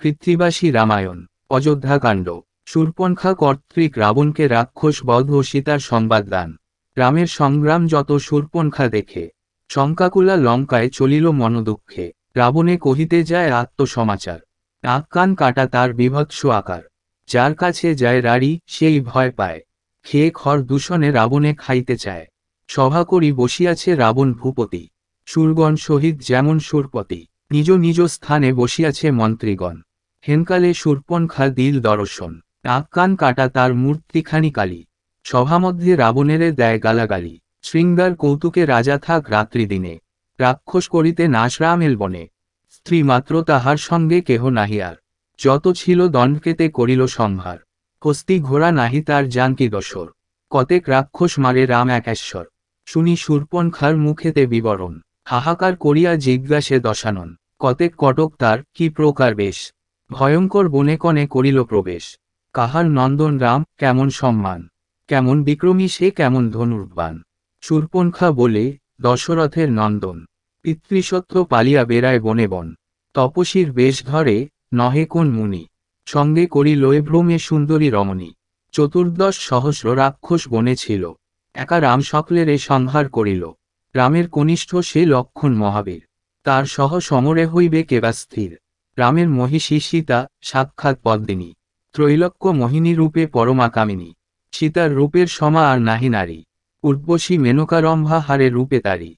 পৃথ্বীবাসী রামায়ণ অযোধ্যাকাণ্ড সুরপন্খা কর্তৃক রাবণকে রাক্ষস বধ ও সীতার সংবাদ দান রামের সংগ্রাম যত শূর্পণখা দেখে শঙ্কাকুলা লঙ্কায় চলিল মনদুঃখে রাবণে কহিতে যায় আত্মসমাচার নাক কান কাটা তার বিভৎস আকার যার কাছে যায় রাড়ি সেই ভয় পায় খেয়ে খড় দূষণে রাবণে খাইতে চায় সভা করি বসিয়াছে রাবণ ভূপতি সুরগণ শহীদ যেমন সুরপতি নিজ নিজ স্থানে বসিয়াছে মন্ত্রীগণ হেনকালে খা দিল দর্শন নাক কান কাটা তার মূর্তিখানি কালি সভামধ্যে রাবণেরে দেয় গালাগালি শৃঙ্গার কৌতুকে রাজা থাক রাত্রি দিনে রাক্ষস করিতে নাশ রামেল বনে স্ত্রী মাত্র তাহার সঙ্গে কেহ নাহিয়ার যত ছিল দণ্ডকেতে করিল সংহার হস্তি ঘোড়া নাহি তার জানকি দশর কতেক রাক্ষস মারে রাম একেশ্বর শুনি খার মুখেতে বিবরণ হাহাকার করিয়া জিজ্ঞাসে দশানন কতেক কটক তার কি প্রকার বেশ ভয়ঙ্কর বনে কনে করিল প্রবেশ কাহার নন্দন রাম কেমন সম্মান কেমন বিক্রমী সে কেমন ধনুর্বান চুরপনখা বলে দশরথের নন্দন পিতৃসত্ব পালিয়া বেড়ায় বনে বন তপসীর বেশ ধরে নহে কোন মুনি সঙ্গে করি ভ্রমে সুন্দরী রমণী চতুর্দশ সহস্র রাক্ষস বনে ছিল একা রাম সকলেরে সংহার করিল রামের কনিষ্ঠ সে লক্ষণ মহাবীর তার সহ সমরে হইবে কেবা স্থির রামের মহিষী সীতা সাক্ষাৎ পদ্মিনী ত্রৈলক্য মোহিনী রূপে পরমাকামিনী সীতার রূপের সমা আর নাহি নারী উর্বশী মেনকারম্ভা হারে রূপে তারি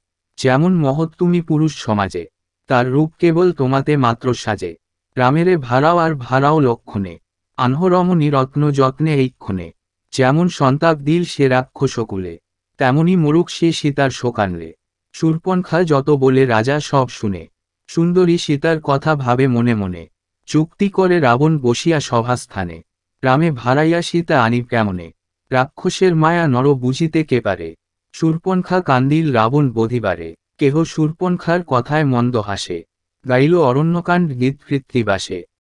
যেমন মহৎ তুমি পুরুষ সমাজে তার রূপ কেবল তোমাতে মাত্র সাজে রামেরে ভাড়াও আর ভাড়াও লক্ষণে আহ্নরমণী রত্ন যত্নে এইক্ষণে যেমন সন্তাপ দিল সে রাক্ষসকুলে তেমনি মরুক সে সীতার শোকানলে খা যত বলে রাজা সব শুনে সুন্দরী সীতার কথা ভাবে মনে মনে চুক্তি করে রাবণ বসিয়া সভাস্থানে রামে ভাড়াইয়া সীতা আনিব কেমনে রাক্ষসের মায়া নর বুঝিতে কে পারে সুরপনখা কান্দিল রাবণ বধিবারে কেহ সুরপনখার কথায় মন্দ হাসে গাইল অরণ্যকাণ্ড গীত কৃত্তিবাসে